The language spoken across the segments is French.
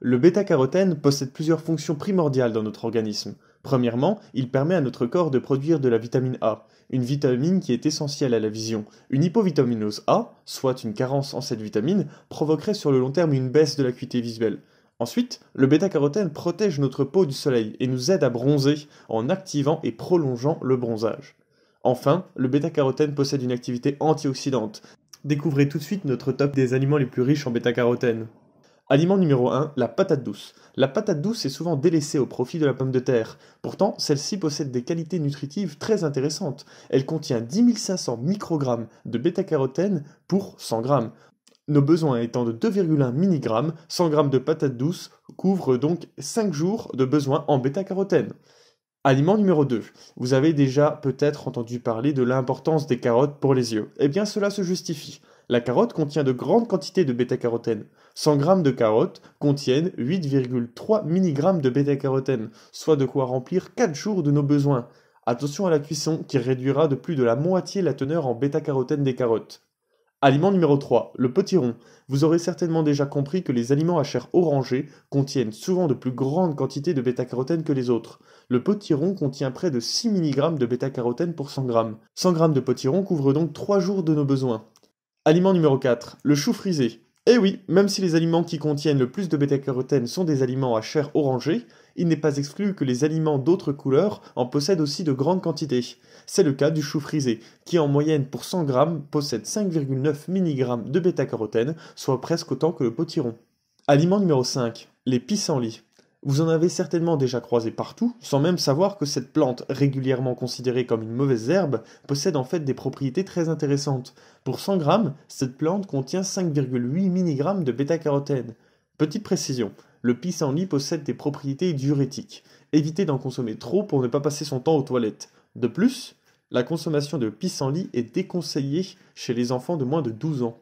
Le bêta-carotène possède plusieurs fonctions primordiales dans notre organisme. Premièrement, il permet à notre corps de produire de la vitamine A, une vitamine qui est essentielle à la vision. Une hypovitaminose A, soit une carence en cette vitamine, provoquerait sur le long terme une baisse de l'acuité visuelle. Ensuite, le bêta-carotène protège notre peau du soleil et nous aide à bronzer en activant et prolongeant le bronzage. Enfin, le bêta-carotène possède une activité antioxydante. Découvrez tout de suite notre top des aliments les plus riches en bêta-carotène. Aliment numéro 1, la patate douce. La patate douce est souvent délaissée au profit de la pomme de terre. Pourtant, celle-ci possède des qualités nutritives très intéressantes. Elle contient 10 500 microgrammes de bêta-carotène pour 100 grammes. Nos besoins étant de 2,1 mg, 100 g de patate douce couvrent donc 5 jours de besoins en bêta-carotène. Aliment numéro 2. Vous avez déjà peut-être entendu parler de l'importance des carottes pour les yeux. Eh bien, cela se justifie. La carotte contient de grandes quantités de bêta-carotène. 100 g de carottes contiennent 8,3 mg de bêta-carotène, soit de quoi remplir 4 jours de nos besoins. Attention à la cuisson qui réduira de plus de la moitié la teneur en bêta-carotène des carottes. Aliment numéro 3, le potiron. Vous aurez certainement déjà compris que les aliments à chair orangée contiennent souvent de plus grandes quantités de bêta-carotène que les autres. Le potiron contient près de 6 mg de bêta-carotène pour 100 g. 100 g de potiron couvre donc 3 jours de nos besoins. Aliment numéro 4, le chou frisé. Eh oui, même si les aliments qui contiennent le plus de bêta-carotène sont des aliments à chair orangée, il n'est pas exclu que les aliments d'autres couleurs en possèdent aussi de grandes quantités. C'est le cas du chou frisé, qui en moyenne pour 100 grammes possède 5,9 mg de bêta-carotène, soit presque autant que le potiron. Aliment numéro 5, les pissenlits. Vous en avez certainement déjà croisé partout, sans même savoir que cette plante, régulièrement considérée comme une mauvaise herbe, possède en fait des propriétés très intéressantes. Pour 100 grammes, cette plante contient 5,8 mg de bêta-carotène. Petite précision, le pissenlit possède des propriétés diurétiques. Évitez d'en consommer trop pour ne pas passer son temps aux toilettes. De plus, la consommation de pissenlit est déconseillée chez les enfants de moins de 12 ans.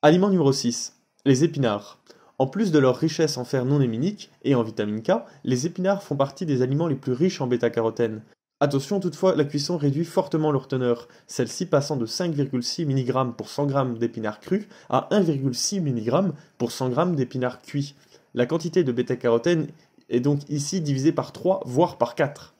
Aliment numéro 6, les épinards. En plus de leur richesse en fer non héminique et en vitamine K, les épinards font partie des aliments les plus riches en bêta-carotène. Attention toutefois, la cuisson réduit fortement leur teneur, celle-ci passant de 5,6 mg pour 100 g d'épinards crus à 1,6 mg pour 100 g d'épinards cuits. La quantité de bêta-carotène est donc ici divisée par 3, voire par 4.